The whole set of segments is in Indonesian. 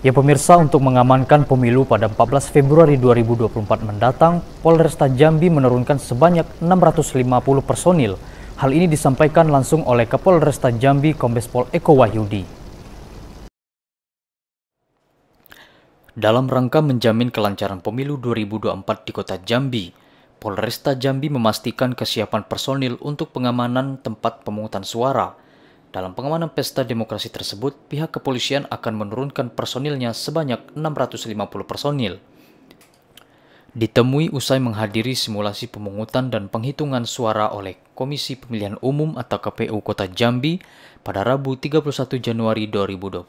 Ya pemirsa untuk mengamankan pemilu pada 14 Februari 2024 mendatang, Polresta Jambi menurunkan sebanyak 650 personil. Hal ini disampaikan langsung oleh Kapolresta Jambi kombespol Eko Wahyudi. Dalam rangka menjamin kelancaran pemilu 2024 di Kota Jambi, Polresta Jambi memastikan kesiapan personil untuk pengamanan tempat pemungutan suara dalam pengamanan pesta demokrasi tersebut, pihak kepolisian akan menurunkan personilnya sebanyak 650 personil. Ditemui usai menghadiri simulasi pemungutan dan penghitungan suara oleh Komisi Pemilihan Umum atau KPU Kota Jambi pada Rabu 31 Januari 2024,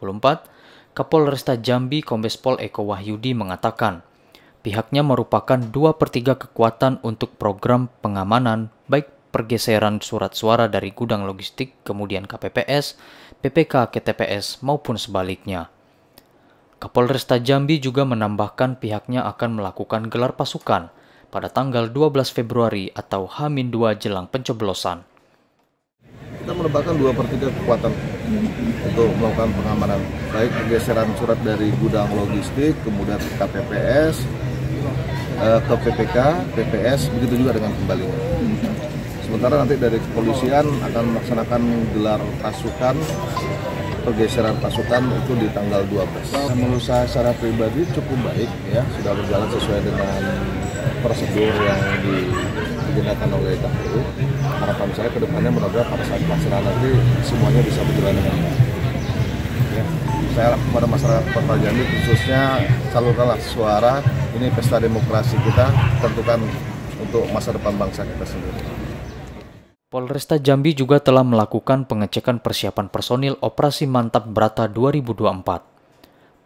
Kapolresta Jambi Kombes Pol Eko Wahyudi mengatakan, pihaknya merupakan dua per 3 kekuatan untuk program pengamanan pergeseran surat suara dari gudang logistik kemudian KPPS, PPK ke TPS maupun sebaliknya. Kapolresta Jambi juga menambahkan pihaknya akan melakukan gelar pasukan pada tanggal 12 Februari atau H-2 jelang pencoblosan. Kita meletakkan 2 per 3 kekuatan untuk melakukan pengamanan, baik pergeseran surat dari gudang logistik, kemudian KPPS, eh, ke PPK, PPS, begitu juga dengan kembali. Sementara nanti dari kepolisian akan melaksanakan gelar pasukan pergeseran pasukan itu di tanggal 12. Menurut saya secara pribadi cukup baik ya, sudah berjalan sesuai dengan prosedur yang digunakan oleh KPU. Harapan saya kedepannya depannya mudah pada saat pelaksanaan nanti semuanya bisa berjalan dengan baik. Ya. Saya kepada masyarakat Kota Jambi khususnya salurkanlah suara, ini pesta demokrasi kita, tentukan untuk masa depan bangsa kita sendiri. Polresta Jambi juga telah melakukan pengecekan persiapan personil operasi mantap berata 2024.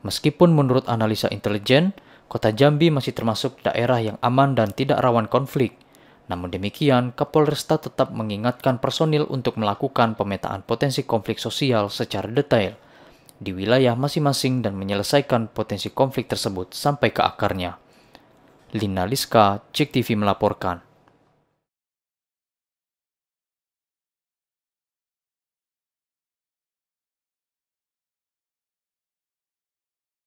Meskipun menurut analisa intelijen, kota Jambi masih termasuk daerah yang aman dan tidak rawan konflik. Namun demikian, Kapolresta tetap mengingatkan personil untuk melakukan pemetaan potensi konflik sosial secara detail di wilayah masing-masing dan menyelesaikan potensi konflik tersebut sampai ke akarnya. Lina Liska, Cik TV melaporkan.